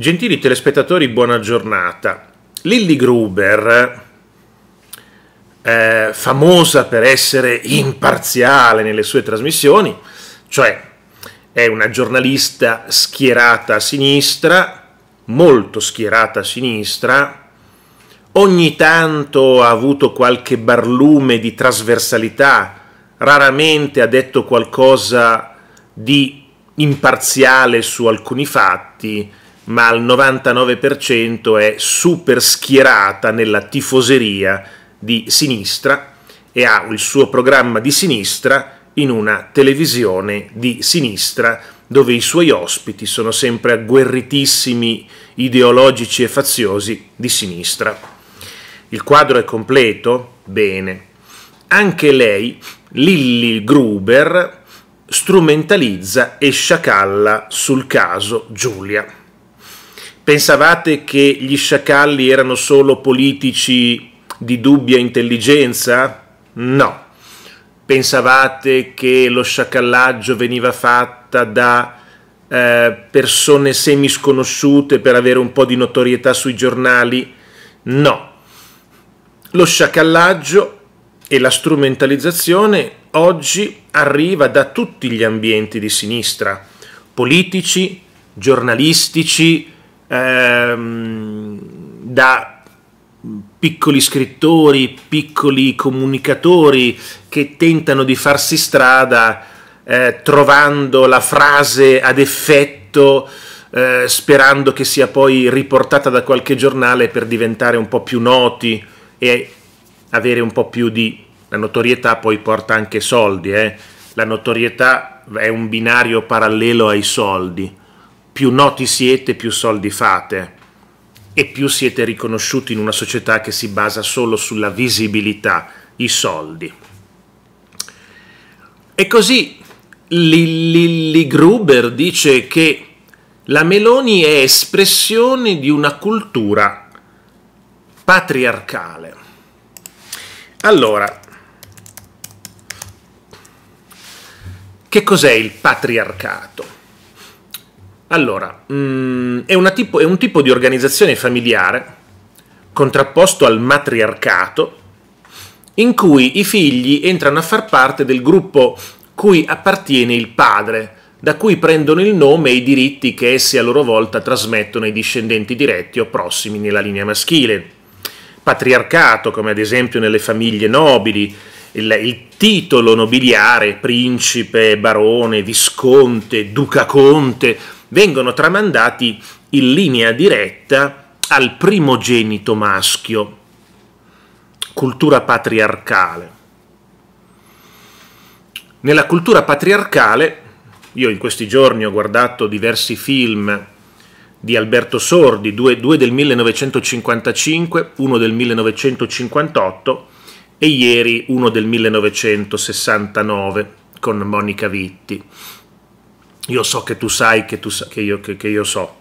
Gentili telespettatori, buona giornata. Lilly Gruber, eh, famosa per essere imparziale nelle sue trasmissioni, cioè è una giornalista schierata a sinistra, molto schierata a sinistra, ogni tanto ha avuto qualche barlume di trasversalità, raramente ha detto qualcosa di imparziale su alcuni fatti, ma al 99% è super schierata nella tifoseria di sinistra e ha il suo programma di sinistra in una televisione di sinistra dove i suoi ospiti sono sempre agguerritissimi ideologici e faziosi di sinistra. Il quadro è completo? Bene. Anche lei, Lilli Gruber, strumentalizza e sciacalla sul caso Giulia. Pensavate che gli sciacalli erano solo politici di dubbia intelligenza? No. Pensavate che lo sciacallaggio veniva fatta da eh, persone semisconosciute per avere un po' di notorietà sui giornali? No. Lo sciacallaggio e la strumentalizzazione oggi arriva da tutti gli ambienti di sinistra, politici, giornalistici, ehm, da piccoli scrittori, piccoli comunicatori che tentano di farsi strada eh, trovando la frase ad effetto, eh, sperando che sia poi riportata da qualche giornale per diventare un po' più noti e avere un po' più di... La notorietà poi porta anche soldi, eh? la notorietà è un binario parallelo ai soldi più noti siete, più soldi fate e più siete riconosciuti in una società che si basa solo sulla visibilità, i soldi. E così Lilli Gruber dice che la Meloni è espressione di una cultura patriarcale. Allora, che cos'è il patriarcato? Allora, mm, è, tipo, è un tipo di organizzazione familiare contrapposto al matriarcato in cui i figli entrano a far parte del gruppo cui appartiene il padre, da cui prendono il nome e i diritti che essi a loro volta trasmettono ai discendenti diretti o prossimi nella linea maschile. Patriarcato, come ad esempio nelle famiglie nobili, il, il titolo nobiliare, principe, barone, visconte, duca conte, vengono tramandati in linea diretta al primogenito maschio, cultura patriarcale. Nella cultura patriarcale, io in questi giorni ho guardato diversi film di Alberto Sordi, due, due del 1955, uno del 1958 e ieri uno del 1969 con Monica Vitti io so che tu sai che, tu sa, che, io, che, che io so.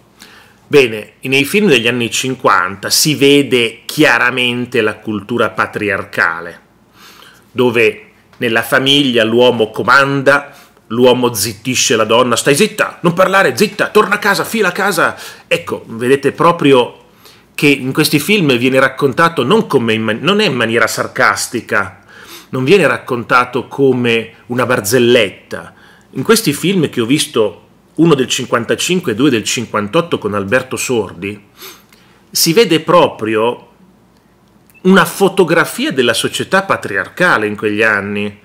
Bene, nei film degli anni 50 si vede chiaramente la cultura patriarcale, dove nella famiglia l'uomo comanda, l'uomo zittisce la donna, stai zitta, non parlare, zitta, torna a casa, fila a casa. Ecco, vedete proprio che in questi film viene raccontato non, in non è in maniera sarcastica, non viene raccontato come una barzelletta, in questi film che ho visto, uno del 55 e due del 58 con Alberto Sordi, si vede proprio una fotografia della società patriarcale in quegli anni.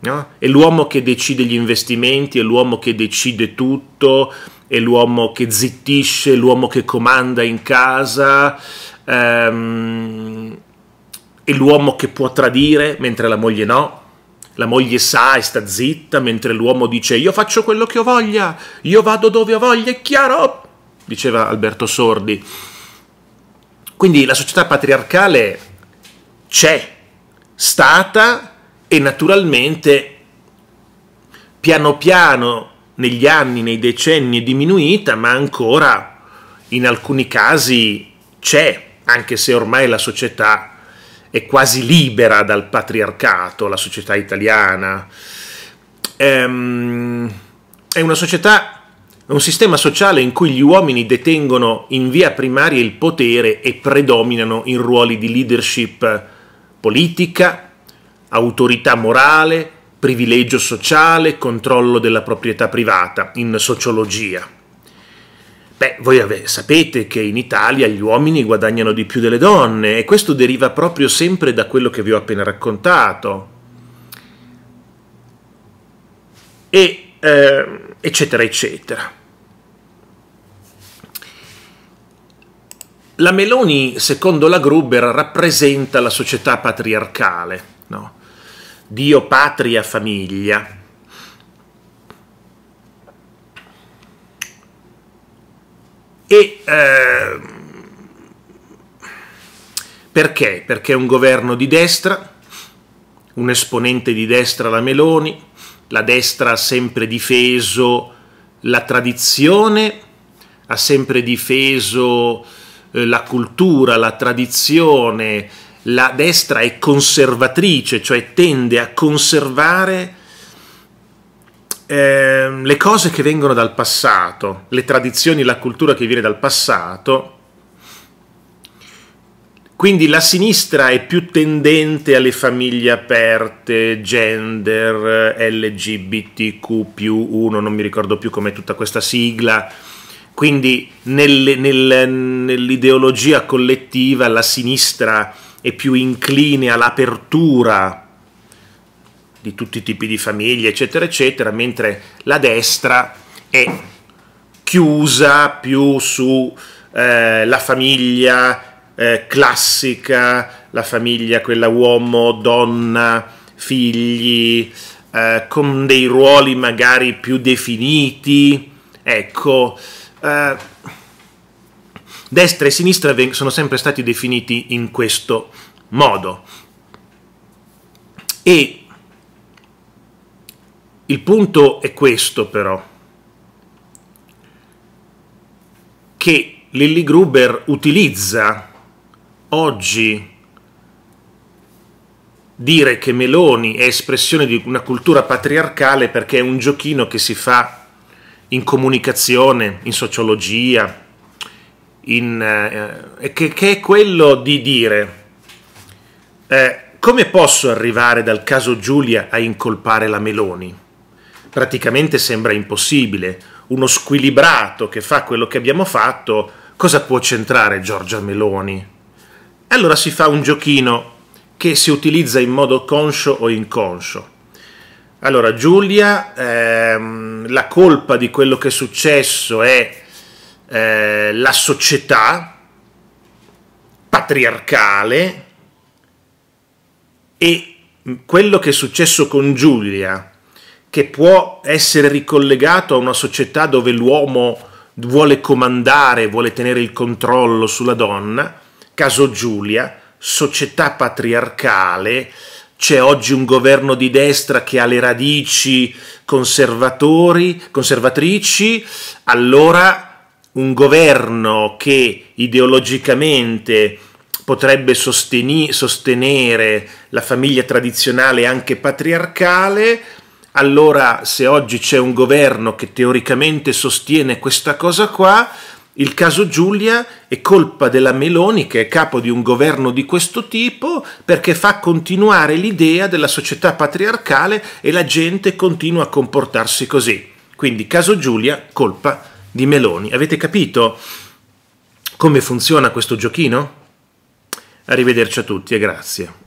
No? È l'uomo che decide gli investimenti, è l'uomo che decide tutto, è l'uomo che zittisce, è l'uomo che comanda in casa, ehm, è l'uomo che può tradire mentre la moglie no. La moglie sa e sta zitta, mentre l'uomo dice io faccio quello che ho voglia, io vado dove ho voglia, è chiaro? Diceva Alberto Sordi. Quindi la società patriarcale c'è, stata e naturalmente piano piano negli anni, nei decenni è diminuita, ma ancora in alcuni casi c'è, anche se ormai la società è quasi libera dal patriarcato, la società italiana. Ehm, è una società, è un sistema sociale in cui gli uomini detengono in via primaria il potere e predominano in ruoli di leadership politica, autorità morale, privilegio sociale, controllo della proprietà privata, in sociologia. Beh, voi sapete che in Italia gli uomini guadagnano di più delle donne e questo deriva proprio sempre da quello che vi ho appena raccontato. E eh, eccetera, eccetera. La Meloni, secondo la Gruber, rappresenta la società patriarcale, no? Dio, patria, famiglia. E eh, perché? Perché un governo di destra, un esponente di destra la Meloni, la destra ha sempre difeso la tradizione, ha sempre difeso eh, la cultura, la tradizione, la destra è conservatrice, cioè tende a conservare eh, le cose che vengono dal passato, le tradizioni, la cultura che viene dal passato, quindi la sinistra è più tendente alle famiglie aperte, gender, LGBTQ1, non mi ricordo più com'è tutta questa sigla. Quindi nel, nel, nell'ideologia collettiva la sinistra è più incline all'apertura di tutti i tipi di famiglie, eccetera, eccetera, mentre la destra è chiusa più sulla eh, famiglia eh, classica, la famiglia quella uomo, donna, figli, eh, con dei ruoli magari più definiti. Ecco, eh, destra e sinistra sono sempre stati definiti in questo modo. E il punto è questo però, che Lilly Gruber utilizza oggi dire che Meloni è espressione di una cultura patriarcale perché è un giochino che si fa in comunicazione, in sociologia, in, eh, che, che, è quello di dire eh, come posso arrivare dal caso Giulia a incolpare la Meloni? praticamente sembra impossibile. Uno squilibrato che fa quello che abbiamo fatto, cosa può centrare Giorgia Meloni? Allora si fa un giochino che si utilizza in modo conscio o inconscio. Allora Giulia, ehm, la colpa di quello che è successo è eh, la società patriarcale e quello che è successo con Giulia che può essere ricollegato a una società dove l'uomo vuole comandare, vuole tenere il controllo sulla donna, caso Giulia, società patriarcale, c'è oggi un governo di destra che ha le radici conservatrici, allora un governo che ideologicamente potrebbe sostenere la famiglia tradizionale anche patriarcale, allora se oggi c'è un governo che teoricamente sostiene questa cosa qua, il caso Giulia è colpa della Meloni, che è capo di un governo di questo tipo, perché fa continuare l'idea della società patriarcale e la gente continua a comportarsi così. Quindi caso Giulia, colpa di Meloni. Avete capito come funziona questo giochino? Arrivederci a tutti e grazie.